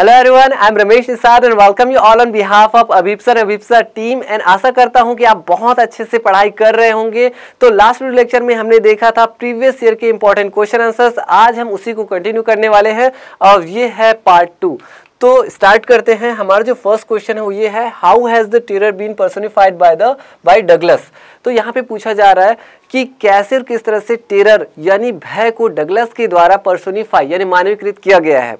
Hello everyone I am Ramesh Nisar and welcome you all on behalf of अभिप्सर Abhipsa team and आशा करता हूं कि आप बहुत अच्छे से पढ़ाई कर रहे होंगे तो लास्ट वीडियो लेक्चर में हमने देखा था प्रीवियस ईयर के इंपॉर्टेंट क्वेश्चन आंसर्स आज हम उसी को कंटिन्यू करने वाले हैं और ये है पार्ट टू तो स्टार्ट करते हैं हमारा जो फर्स्ट क्वेश्चन है वो ये है how has the terror been personified by the by Douglas तो यहाँ पे पूछा जा रहा है कि कैसे और किस तरह से टेरर यानी भय को डगलस के द्वारा पर्सोनिफाई यानी मानवीकृत किया गया है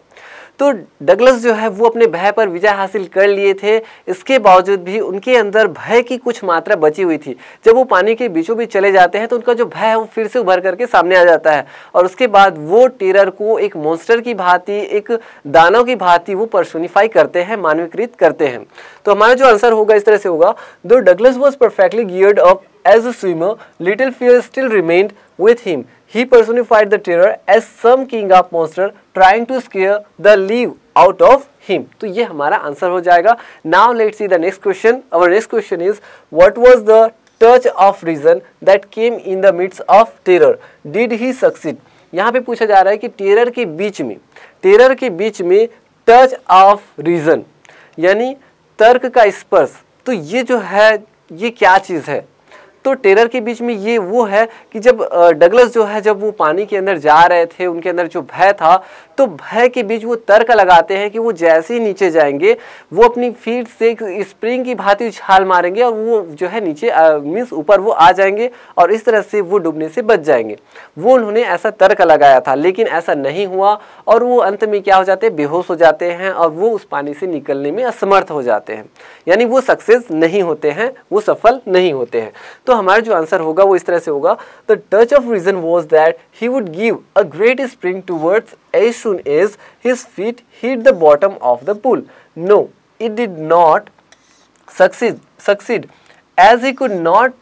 तो डगलस जो है वो अपने भय पर विजय हासिल कर लिए थे इसके बावजूद भी उनके अंदर भय की कुछ मात्रा बची हुई थी जब वो पानी के बीचों बीच चले जाते हैं तो उनका जो भय है वो फिर से उभर करके सामने आ जाता है और उसके बाद वो टेरर को एक मॉन्स्टर की भांति एक दानव की भांति वो पर्सोनिफाई करते हैं मानवीकृत करते हैं तो हमारा जो आंसर होगा इस तरह से होगा दो Douglas was perfectly geared up as a swimmer little fear still remain with him he personified the terror as some kind of monster trying to scare the life out of him तो ये हमारा आंसर हो जाएगा now let see the next question our next question is what was the touch of reason that came in the midst of terror did he succeed यहाँ पे पूछा जा रहा है कि टेरर के बीच में टेरर के बीच में टच ऑफ रीजन यानी तर्क का स्पर्श तो ये जो है ये क्या चीज़ है तो टेरर के बीच में ये वो है कि जब डगलस जो है जब वो पानी के अंदर जा रहे थे उनके अंदर जो भय था तो भय के बीच वो तर्क लगाते हैं कि वो जैसे ही नीचे जाएंगे वो अपनी फीट से स्प्रिंग की भांति उछाल मारेंगे और वो जो है नीचे मीन्स ऊपर वो आ जाएंगे और इस तरह से वो डूबने से बच जाएंगे वो उन्होंने ऐसा तर्क लगाया था लेकिन ऐसा नहीं हुआ और वो अंत में क्या हो जाते हैं बेहोश हो जाते हैं और वो उस पानी से निकलने में असमर्थ हो जाते हैं यानी वो सक्सेस नहीं होते हैं वो सफल नहीं होते हैं तो तो हमारा जो आंसर होगा वो इस तरह से होगा the touch of reason was that he would give a great spring to words as soon as his feet hit the bottom of the pool no it did not succeed succeed as he could not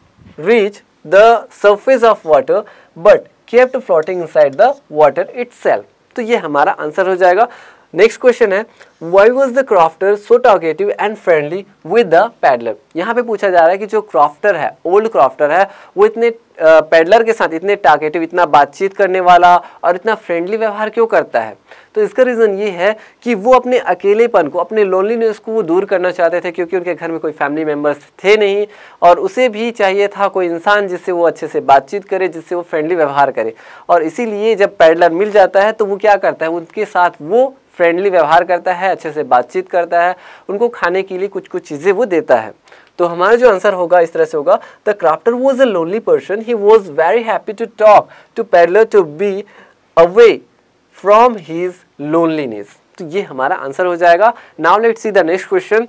reach the surface of water but kept floating inside the water its तो ये हमारा आंसर हो जाएगा next question है why was the crofter so talkative and friendly with the peddler यहाँ पे पूछा जा रहा है कि जो क्राफ्टर है ओल्ड क्राफ्टर है वो इतने पैडलर के साथ इतने टॉकेटिव इतना बातचीत करने वाला और इतना फ्रेंडली व्यवहार क्यों करता है तो इसका रीज़न ये है कि वो अपने अकेलेपन को अपने लोनलीनेस को वो दूर करना चाहते थे क्योंकि उनके घर में कोई फैमिली मेम्बर्स थे नहीं और उसे भी चाहिए था कोई इंसान जिससे वो अच्छे से बातचीत करे जिससे वो फ्रेंडली व्यवहार करे और इसीलिए जब पैडलर मिल जाता है तो वो क्या करता है उनके साथ वो फ्रेंडली व्यवहार करता है अच्छे से बातचीत करता है उनको खाने के लिए कुछ कुछ चीज़ें वो देता है तो हमारा जो आंसर होगा इस तरह से होगा the crofter was a lonely person he was very happy to talk to peddler to be away from his loneliness तो ये हमारा आंसर हो जाएगा now let see the next question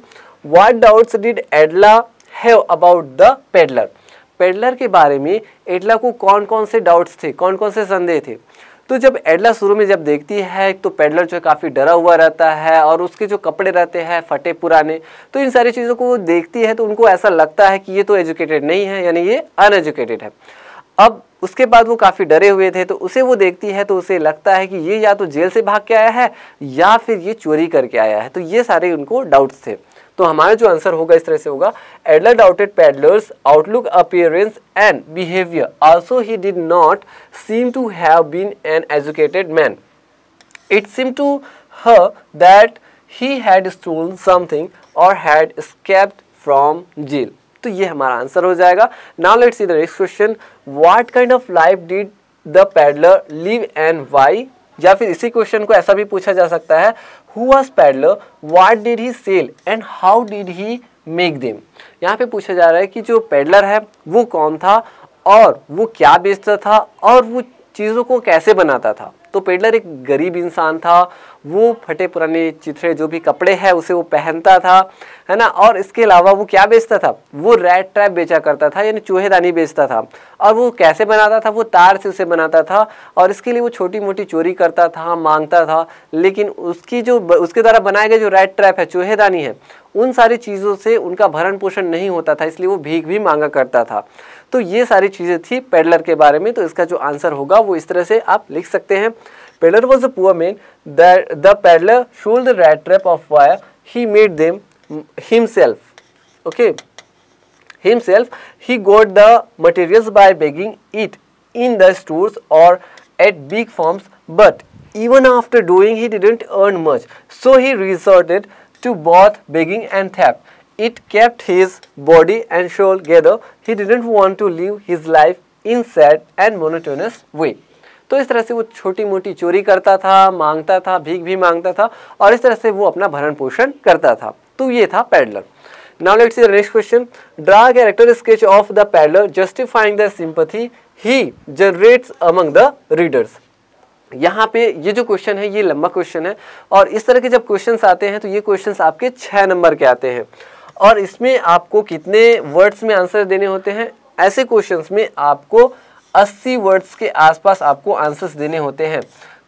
what doubts did Edla have about the peddler peddler के बारे में एडला को कौन कौन से डाउट्स थे कौन कौन से संदेह थे तो जब एडला शुरू में जब देखती है तो पेडलर जो है काफ़ी डरा हुआ रहता है और उसके जो कपड़े रहते हैं फटे पुराने तो इन सारी चीज़ों को वो देखती है तो उनको ऐसा लगता है कि ये तो एजुकेटेड नहीं है यानी ये अनएजुकेटेड है अब उसके बाद वो काफ़ी डरे हुए थे तो उसे वो देखती है तो उसे लगता है कि ये या तो जेल से भाग के आया है या फिर ये चोरी करके आया है तो ये सारे उनको डाउट्स थे तो हमारा जो आंसर होगा इस तरह से होगा Edla doubted peddler's outlook appearance and behaviour also he did not seem to have been an educated man it seem to her that he had stole something और हैड स्केप्ड फ्रॉम जेल तो ये हमारा आंसर हो जाएगा now let's see the next question what kind of life did the peddler live and why या फिर इसी क्वेश्चन को ऐसा भी पूछा जा सकता है who was peddler what did he sell and how did he make them यहाँ पे पूछा जा रहा है कि जो पैडलर है वो कौन था और वो क्या बेचता था और वो चीज़ों को कैसे बनाता था तो पेडलर एक गरीब इंसान था वो फटे पुराने चिथड़े जो भी कपड़े हैं उसे वो पहनता था है ना और इसके अलावा वो क्या बेचता था वो रेड ट्रैप बेचा करता था यानी चूहेदानी बेचता था और वो कैसे बनाता था वो तार से उसे बनाता था और इसके लिए वो छोटी मोटी चोरी करता था मांगता था लेकिन उसकी जो उसके द्वारा बनाए गए जो रेड ट्रैप है चूहेदानी है उन सारी चीज़ों से उनका भरण पोषण नहीं होता था इसलिए वो भीख भी मांगा करता था तो ये सारी चीज़ें थी पेडलर के बारे में तो इसका जो आंसर होगा वो इस तरह से आप लिख सकते हैं peddler was a poor man the peddler sold the rat trap of wire he made them him self okay himself he got the materials by begging it in the stores और at big farms but even after doing he didn't earn much so he resorted to both begging and theft It kept his body and soul together. He didn't want to live his life in sad and monotonous way. तो इस तरह से वो छोटी मोटी चोरी करता था मांगता था भीख भी मांगता था और इस तरह से वो अपना भरण पोषण करता था तो ये था peddler now let's see the next question draw character sketch of the peddler justifying the sympathy he generates among the readers यहाँ पे ये जो क्वेश्चन है ये लंबा क्वेश्चन है और इस तरह के जब क्वेश्चन आते हैं तो ये क्वेश्चन आपके छः नंबर के आते हैं और इसमें आपको कितने वर्ड्स में आंसर देने होते हैं ऐसे क्वेश्चंस में आपको 80 वर्ड्स के आसपास आपको आंसर्स देने होते हैं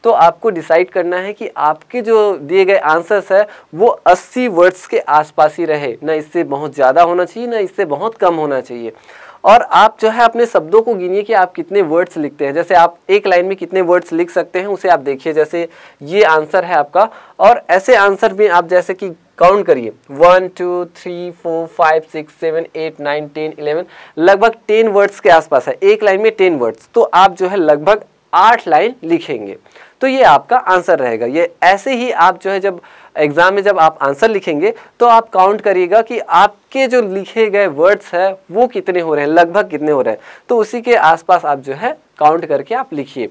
तो आपको डिसाइड करना है कि आपके जो दिए गए आंसर्स है वो 80 वर्ड्स के आसपास ही रहे ना इससे बहुत ज़्यादा होना चाहिए ना इससे बहुत कम होना चाहिए और आप जो है अपने शब्दों को गिनिए कि आप कितने वर्ड्स लिखते हैं जैसे आप एक लाइन में कितने वर्ड्स लिख सकते हैं उसे आप देखिए जैसे ये आंसर है आपका और ऐसे आंसर में आप जैसे कि काउंट करिए one two three four five six seven eight nine ten eleven लगभग टेन वर्ड्स के आसपास है एक लाइन में टेन वर्ड्स तो आप जो है लगभग आठ लाइन लिखेंगे तो ये आपका आंसर रहेगा ये ऐसे ही आप जो है जब एग्ज़ाम में जब आप आंसर लिखेंगे तो आप काउंट करिएगा कि आपके जो लिखे गए वर्ड्स हैं वो कितने हो रहे हैं लगभग कितने हो रहे हैं तो उसी के आसपास आप जो है काउंट करके आप लिखिए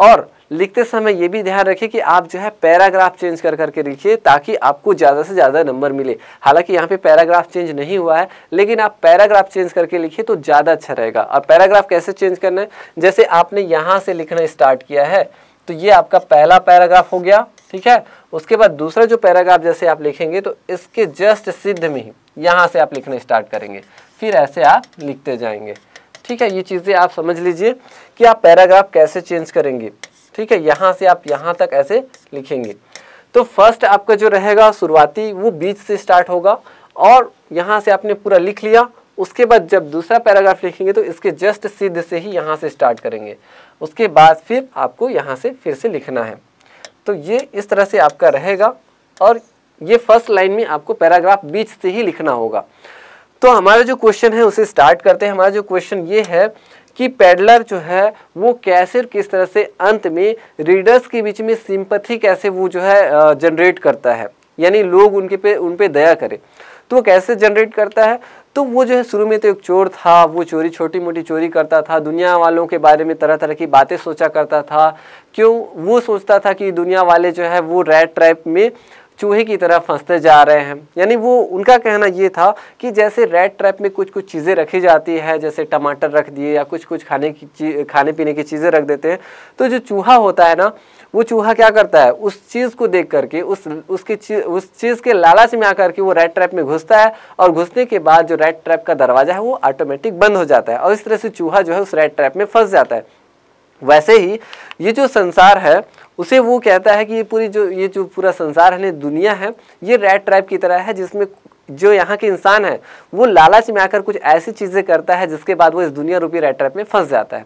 और लिखते समय ये भी ध्यान रखिए कि आप जो है पैराग्राफ चेंज कर करके लिखिए ताकि आपको ज़्यादा से ज़्यादा नंबर मिले हालांकि यहाँ पे पैराग्राफ चेंज नहीं हुआ है लेकिन आप पैराग्राफ चेंज करके लिखिए तो ज़्यादा अच्छा रहेगा और पैराग्राफ कैसे चेंज करना है जैसे आपने यहाँ से लिखना स्टार्ट किया है तो ये आपका पहला पैराग्राफ हो गया ठीक है उसके बाद दूसरा जो पैराग्राफ जैसे आप लिखेंगे तो इसके जस्ट सिद्ध में ही यहाँ से आप लिखना स्टार्ट करेंगे फिर ऐसे आप लिखते जाएंगे ठीक है ये चीज़ें आप समझ लीजिए कि आप पैराग्राफ कैसे चेंज करेंगे ठीक है यहाँ से आप यहाँ तक ऐसे लिखेंगे तो फर्स्ट आपका जो रहेगा शुरुआती वो बीच से स्टार्ट होगा और यहाँ से आपने पूरा लिख लिया उसके बाद जब दूसरा पैराग्राफ लिखेंगे तो इसके जस्ट सीध से ही यहाँ से स्टार्ट करेंगे उसके बाद फिर आपको यहाँ से फिर से लिखना है तो ये इस तरह से आपका रहेगा और ये फर्स्ट लाइन में आपको पैराग्राफ बीच से ही लिखना होगा तो हमारा जो क्वेश्चन है उसे स्टार्ट करते हैं हमारा जो क्वेश्चन ये है कि पैडलर जो है वो कैसे किस तरह से अंत में रीडर्स के बीच में सिंपथी कैसे वो जो है जनरेट करता है यानी लोग उनके पे उन पर दया करें तो वो कैसे जनरेट करता है तो वो जो है शुरू में तो एक चोर था वो चोरी छोटी मोटी चोरी करता था दुनिया वालों के बारे में तरह तरह की बातें सोचा करता था क्यों वो सोचता था कि दुनिया वाले जो है वो रेड ट्रैप में चूहे की तरह फंसते जा रहे हैं यानी वो उनका कहना ये था कि जैसे रेड ट्रैप में कुछ कुछ चीज़ें रखी जाती है जैसे टमाटर रख दिए या कुछ कुछ खाने की खाने पीने की चीज़ें रख देते हैं तो जो चूहा होता है ना वो चूहा क्या करता है उस चीज़ को देख करके उस उसकी चीज उस चीज़ के लालच में आकर के वो रेड ट्रैप में घुसता है और घुसने के बाद जो रेड ट्रैप का दरवाज़ा है वो ऑटोमेटिक बंद हो जाता है और इस तरह से चूहा जो है उस रेड ट्रैप में फंस जाता है वैसे ही ये जो संसार है उसे वो कहता है कि ये पूरी जो ये जो पूरा संसार है दुनिया है ये रेड ट्राइब की तरह है जिसमें जो यहाँ के इंसान है वो लालच में आकर कुछ ऐसी चीज़ें करता है जिसके बाद वो इस दुनिया रूपी रेड ट्रैप में फंस जाता है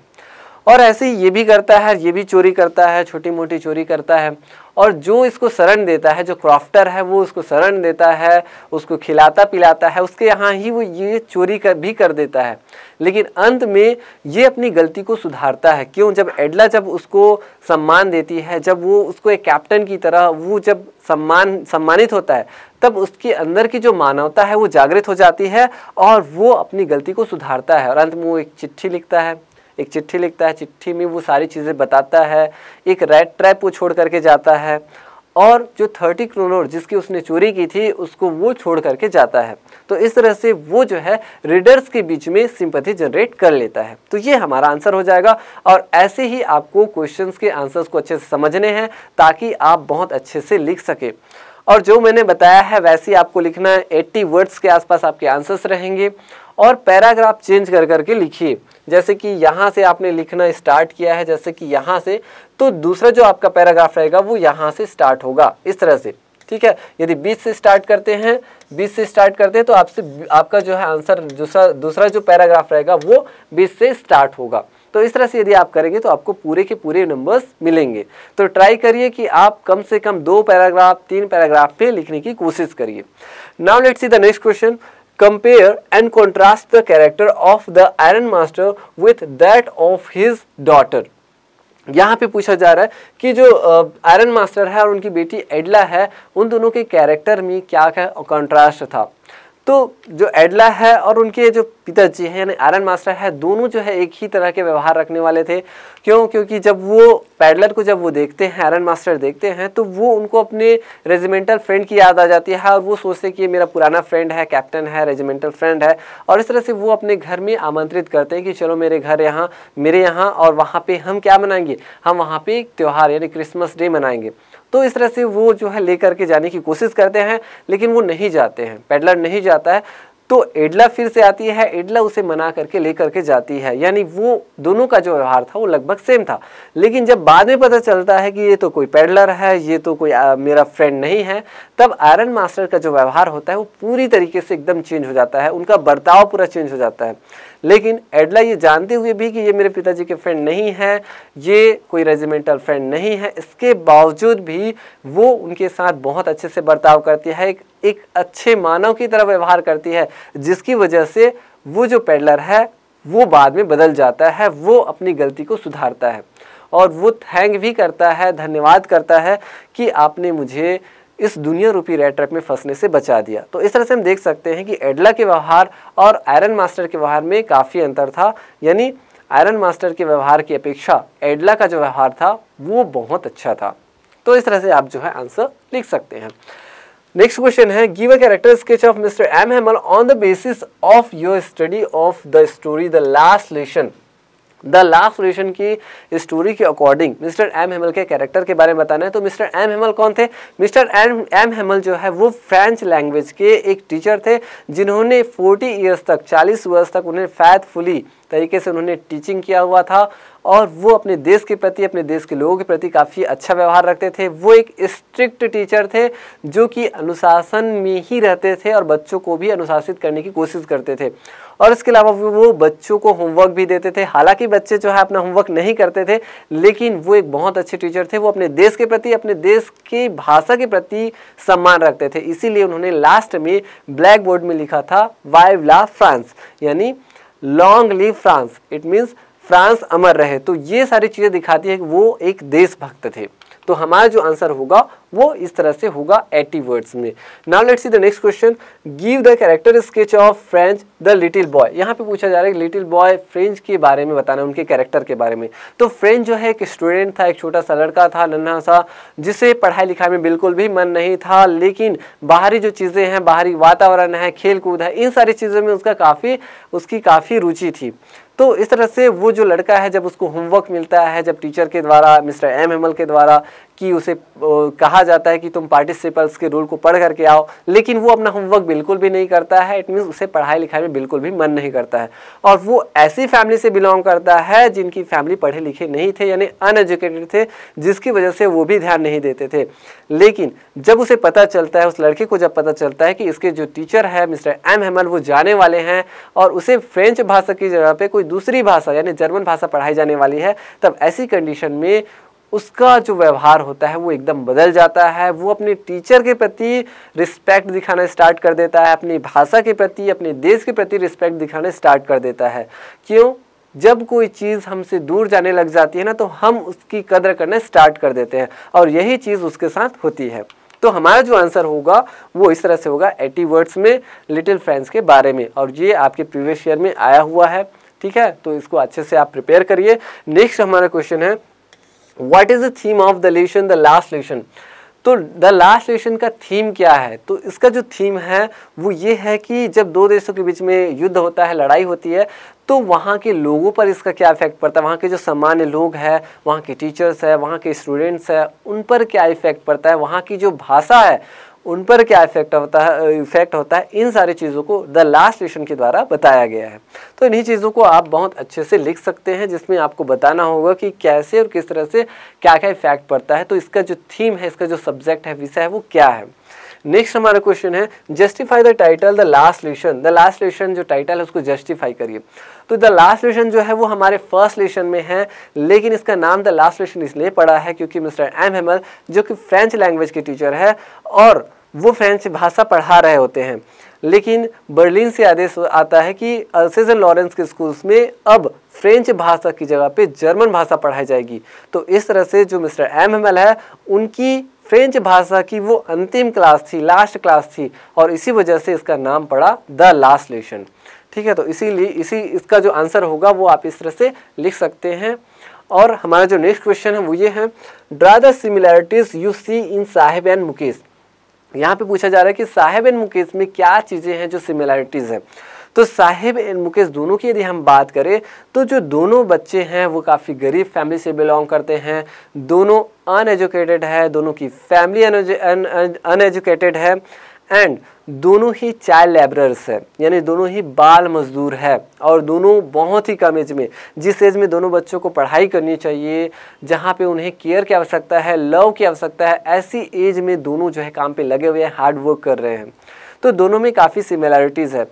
और ऐसे ही ये भी करता है ये भी चोरी करता है छोटी मोटी चोरी करता है और जो इसको शरण देता है जो क्रॉफ्टर है वो उसको शरण देता है उसको खिलाता पिलाता है उसके यहाँ ही वो ये चोरी कर भी कर देता है लेकिन अंत में ये अपनी गलती को सुधारता है क्यों जब एडला जब उसको सम्मान देती है जब वो उसको एक कैप्टन की तरह वो जब सम्मान सम्मानित होता है तब उसके अंदर की जो मानवता है वो जागृत हो जाती है और वो अपनी गलती को सुधारता है और अंत में वो एक चिट्ठी लिखता है एक चिट्ठी लिखता है चिट्ठी में वो सारी चीज़ें बताता है एक रेड ट्रैप वो छोड़ करके जाता है और जो थर्टी क्रोनोर जिसकी उसने चोरी की थी उसको वो छोड़ करके जाता है तो इस तरह से वो जो है रीडर्स के बीच में सिंपथी जनरेट कर लेता है तो ये हमारा आंसर हो जाएगा और ऐसे ही आपको क्वेश्चंस के आंसर्स को अच्छे से समझने हैं ताकि आप बहुत अच्छे से लिख सकें और जो मैंने बताया है वैसे आपको लिखना है एट्टी वर्ड्स के आसपास आपके आंसर्स रहेंगे और पैराग्राफ चेंज कर करके लिखिए जैसे कि यहाँ से आपने लिखना स्टार्ट किया है जैसे कि यहाँ से तो दूसरा जो आपका पैराग्राफ रहेगा वो यहाँ से स्टार्ट होगा इस तरह से ठीक है यदि 20 से स्टार्ट करते हैं 20 से स्टार्ट करते हैं तो आपसे आपका जो है आंसर दूसरा दूसरा जो पैराग्राफ रहेगा वो 20 से स्टार्ट होगा तो इस तरह से यदि आप करेंगे तो आपको पूरे के पूरे नंबर्स मिलेंगे तो ट्राई करिए कि आप कम से कम दो पैराग्राफ तीन पैराग्राफ पे लिखने की कोशिश करिए now let's see the next question compare and contrast the character of the iron master with that of his daughter यहाँ पे पूछा जा रहा है कि जो आयरन मास्टर है और उनकी बेटी एडला है उन दोनों के कैरेक्टर में क्या क्या कंट्रास्ट था तो जो एडला है और उनके जो पिताजी हैं यानी आयरन मास्टर है दोनों जो है एक ही तरह के व्यवहार रखने वाले थे क्यों क्योंकि जब वो पैडलर को जब वो देखते हैं आयरन मास्टर देखते हैं तो वो उनको अपने रेजिमेंटल फ्रेंड की याद आ जाती है और वो सोचते कि ये मेरा पुराना फ्रेंड है कैप्टन है रेजिमेंटल फ्रेंड है और इस तरह से वो अपने घर में आमंत्रित करते हैं कि चलो मेरे घर यहाँ मेरे यहाँ और वहाँ पर हम क्या मनाएंगे हम वहाँ पर त्यौहार यानी क्रिसमस डे मनाएंगे तो इस तरह से वो जो है लेकर के जाने की कोशिश करते हैं लेकिन वो नहीं जाते हैं पैडलर नहीं जाता है तो एडला फिर से आती है एडला उसे मना करके लेकर के जाती है यानी वो दोनों का जो व्यवहार था वो लगभग सेम था लेकिन जब बाद में पता चलता है कि ये तो कोई पेडलर है ये तो कोई आ, मेरा फ्रेंड नहीं है तब आयरन मास्टर का जो व्यवहार होता है वो पूरी तरीके से एकदम चेंज हो जाता है उनका बर्ताव पूरा चेंज हो जाता है लेकिन एडला ये जानते हुए भी कि ये मेरे पिताजी के फ्रेंड नहीं है ये कोई रेजिमेंटल फ्रेंड नहीं है इसके बावजूद भी वो उनके साथ बहुत अच्छे से बर्ताव करती है एक, एक अच्छे मानव की तरह व्यवहार करती है जिसकी वजह से वो जो पेडलर है वो बाद में बदल जाता है वो अपनी गलती को सुधारता है और वो थैंक भी करता है धन्यवाद करता है कि आपने मुझे इस दुनिया रूपी रेड ट्रैप में फंसने से बचा दिया तो इस तरह से हम देख सकते हैं कि एडला के व्यवहार और आयरन मास्टर के व्यवहार में काफ़ी अंतर था यानी आयरन मास्टर के व्यवहार की अपेक्षा एडला का जो व्यवहार था वो बहुत अच्छा था तो इस तरह से आप जो है आंसर लिख सकते हैं नेक्स्ट क्वेश्चन है give a character sketch of mister M Hamel on the basis of your study of the story the last lesson the last relation की स्टोरी के अकॉर्डिंग मिस्टर एम हेमल के character के बारे में बताना है तो मिस्टर एम हेमल कौन थे मिस्टर एम एम हेमल जो है वो फ्रेंच लैंग्वेज के एक टीचर थे जिन्होंने 40 ईयर्स तक 40 वर्ष तक उन्हें फैथफुली तरीके से उन्होंने टीचिंग किया हुआ था और वो अपने देश के प्रति अपने देश के लोगों के प्रति काफ़ी अच्छा व्यवहार रखते थे वो एक स्ट्रिक्ट टीचर थे जो कि अनुशासन में ही रहते थे और बच्चों को भी अनुशासित करने की कोशिश करते थे और इसके अलावा वो बच्चों को होमवर्क भी देते थे हालांकि बच्चे जो है अपना होमवर्क नहीं करते थे लेकिन वो एक बहुत अच्छे टीचर थे वो अपने देश के प्रति अपने देश की भाषा के प्रति सम्मान रखते थे इसीलिए उन्होंने लास्ट में ब्लैक बोर्ड में लिखा था वाइव ला फ्रांस यानी long live France it means France अमर रहे तो ये सारी चीज़ें दिखाती है कि वो एक देशभक्त थे तो हमारा जो आंसर होगा वो इस तरह से होगा 80 वर्ड्स में now let's see the next question give the character sketch of Franz the little boy यहाँ पे पूछा जा रहा है लिटिल बॉय फ्रेंच के बारे में बताना है उनके कैरेक्टर के बारे में तो फ्रेंच जो है एक स्टूडेंट था एक छोटा सा लड़का था नन्हा सा जिसे पढ़ाई लिखाई में बिल्कुल भी मन नहीं था लेकिन बाहरी जो चीज़ें हैं बाहरी वातावरण है खेल कूद है इन सारी चीज़ों में उसका काफ़ी उसकी काफ़ी रुचि थी तो इस तरह से वो जो लड़का है जब उसको होमवर्क मिलता है जब टीचर के द्वारा मिस्टर एम हेमल के द्वारा कि उसे कहा जाता है कि तुम पार्टिसिपल्स के रूल को पढ़ करके आओ लेकिन वो अपना होमवर्क बिल्कुल भी नहीं करता है इट मीन्स उसे पढ़ाई लिखाई में बिल्कुल भी मन नहीं करता है और वो ऐसी फैमिली से बिलोंग करता है जिनकी फैमिली पढ़े लिखे नहीं थे यानी अनएजुकेटेड थे जिसकी वजह से वो भी ध्यान नहीं देते थे लेकिन जब उसे पता चलता है उस लड़के को जब पता चलता है कि इसके जो टीचर है मिस्टर एम हेमल वो जाने वाले हैं और उसे फ्रेंच भाषा की जगह पर कोई दूसरी भाषा यानी जर्मन भाषा पढ़ाई जाने वाली है तब ऐसी कंडीशन में उसका जो व्यवहार होता है वो एकदम बदल जाता है वो अपने टीचर के प्रति रिस्पेक्ट दिखाना स्टार्ट कर देता है अपनी भाषा के प्रति अपने देश के प्रति रिस्पेक्ट दिखाना स्टार्ट कर देता है क्यों जब कोई चीज़ हमसे दूर जाने लग जाती है ना तो हम उसकी कदर करना स्टार्ट कर देते हैं और यही चीज़ उसके साथ होती है तो हमारा जो आंसर होगा वो इस तरह से होगा एटी वर्ड्स में लिटिल फ्रेंड्स के बारे में और ये आपके प्रीवियस ईयर में आया हुआ है ठीक है तो इसको अच्छे से आप प्रिपेयर करिए नेक्स्ट हमारा क्वेश्चन है what is the theme of the lesson the last lesson तो द लास्ट लेशन का थीम क्या है तो इसका जो थीम है वो ये है कि जब दो देशों के बीच में युद्ध होता है लड़ाई होती है तो वहाँ के लोगों पर इसका क्या इफेक्ट पड़ता है वहाँ के जो सामान्य लोग हैं वहाँ के टीचर्स हैं वहाँ के स्टूडेंट्स हैं उन पर क्या इफेक्ट पड़ता है वहाँ की जो भाषा है उन पर क्या इफेक्ट होता है इफेक्ट होता है इन सारी चीज़ों को द लास्ट लेशन के द्वारा बताया गया है तो इन्हीं चीज़ों को आप बहुत अच्छे से लिख सकते हैं जिसमें आपको बताना होगा कि कैसे और किस तरह से क्या क्या इफेक्ट पड़ता है तो इसका जो थीम है इसका जो सब्जेक्ट है विषय है वो क्या है नेक्स्ट हमारा क्वेश्चन है justify the title the last lesson the last lesson जो टाइटल है उसको जस्टिफाई करिए तो द लास्ट लेशन जो है वो हमारे फर्स्ट लेशन में है लेकिन इसका नाम द लास्ट लेशन इसलिए पड़ा है क्योंकि मिस्टर एम हेमल जो कि फ्रेंच लैंग्वेज के टीचर है और वो फ्रेंच भाषा पढ़ा रहे होते हैं लेकिन बर्लिन से आदेश आता है कि अल्सेज एंड लॉरेंस के स्कूल्स में अब फ्रेंच भाषा की जगह पे जर्मन भाषा पढ़ाई जाएगी तो इस तरह से जो मिस्टर एम एल है उनकी फ्रेंच भाषा की वो अंतिम क्लास थी लास्ट क्लास थी और इसी वजह से इसका नाम पड़ा द लास्ट लेशन ठीक है तो इसीलिए इसी इसका जो आंसर होगा वो आप इस तरह से लिख सकते हैं और हमारा जो नेक्स्ट क्वेश्चन है वो ये है draw the similarities you see in Saheb and Mukesh यहाँ पे पूछा जा रहा है कि साहेब एंड मुकेश में क्या चीज़ें हैं जो सिमिलैरिटीज़ हैं तो साहेब एंड मुकेश दोनों की यदि हम बात करें तो जो दोनों बच्चे हैं वो काफ़ी गरीब फैमिली से बिलोंग करते हैं दोनों अनएजुकेटेड है दोनों की फैमिली अनएजुकेटेड है एंड दोनों ही चाइल्ड लेबरर्स है यानी दोनों ही बाल मजदूर है और दोनों बहुत ही कम एज में जिस एज में दोनों बच्चों को पढ़ाई करनी चाहिए जहाँ पे उन्हें केयर की आवश्यकता है लव की आवश्यकता है ऐसी एज में दोनों जो है काम पे लगे हुए हैं हार्ड वर्क कर रहे हैं तो दोनों में काफ़ी सिमिलैरिटीज़ है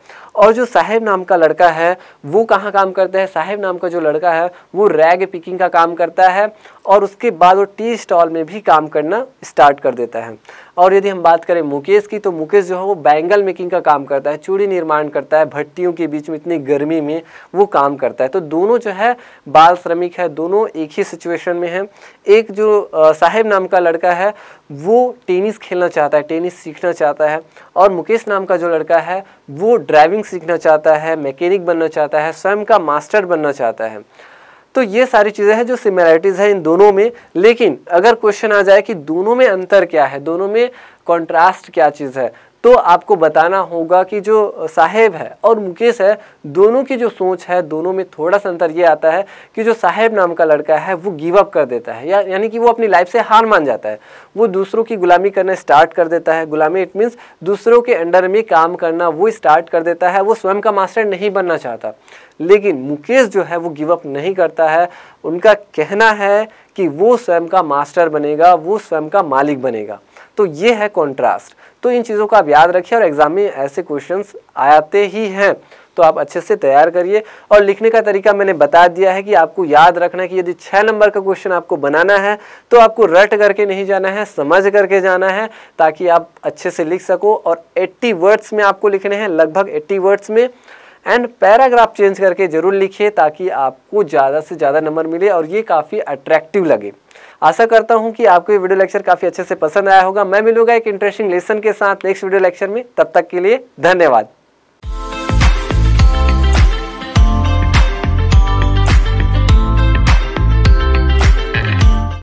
और जो साहेब नाम का लड़का है वो कहाँ काम करता है साहेब नाम का जो लड़का है वो रैग पिकिंग का काम करता है और उसके बाद वो टी स्टॉल में भी काम करना स्टार्ट कर देता है और यदि हम बात करें मुकेश की तो मुकेश जो है वो बैंगल मेकिंग का काम करता है चूड़ी निर्माण करता है भट्टियों के बीच में इतनी गर्मी में वो काम करता है तो दोनों जो है बाल श्रमिक है दोनों एक ही सिचुएशन में है एक जो साहेब नाम का लड़का है वो टेनिस खेलना चाहता है टेनिस सीखना चाहता है और मुकेश नाम का जो लड़का है वो ड्राइविंग इंजीनियरिंग सीखना चाहता है मैकेनिक बनना चाहता है स्वयं का मास्टर बनना चाहता है तो ये सारी चीज़ें हैं जो सिमिलरिटीज़ हैं इन दोनों में लेकिन अगर क्वेश्चन आ जाए कि दोनों में अंतर क्या है दोनों में कॉन्ट्रास्ट क्या चीज़ है तो आपको बताना होगा कि जो साहेब है और मुकेश है दोनों की जो सोच है दोनों में थोड़ा सा अंतर ये आता है कि जो साहेब नाम का लड़का है वो गिव अप कर देता है या यानी कि वो अपनी लाइफ से हार मान जाता है वो दूसरों की गुलामी करना स्टार्ट कर देता है गुलामी इट मीन्स दूसरों के अंडर में काम करना वो स्टार्ट कर देता है वो स्वयं का मास्टर नहीं बनना चाहता लेकिन मुकेश जो है वो गिव अप नहीं करता है उनका कहना है कि वो स्वयं का मास्टर बनेगा वो स्वयं का मालिक बनेगा तो ये है कॉन्ट्रास्ट तो इन चीज़ों का आप याद रखिए और एग्जाम में ऐसे क्वेश्चन आते ही हैं तो आप अच्छे से तैयार करिए और लिखने का तरीका मैंने बता दिया है कि आपको याद रखना है कि यदि छः नंबर का क्वेश्चन आपको बनाना है तो आपको रट करके नहीं जाना है समझ करके जाना है ताकि आप अच्छे से लिख सको और 80 वर्ड्स में आपको लिखने हैं लगभग 80 वर्ड्स में एंड पैराग्राफ चेंज करके ज़रूर लिखिए ताकि आपको ज़्यादा से ज़्यादा नंबर मिले और ये काफ़ी अट्रैक्टिव लगे आशा करता हूँ कि आपको ये वीडियो लेक्चर काफ़ी अच्छे से पसंद आया होगा मैं मिलूंगा एक इंटरेस्टिंग लेसन के साथ नेक्स्ट वीडियो लेक्चर में तब तक के लिए धन्यवाद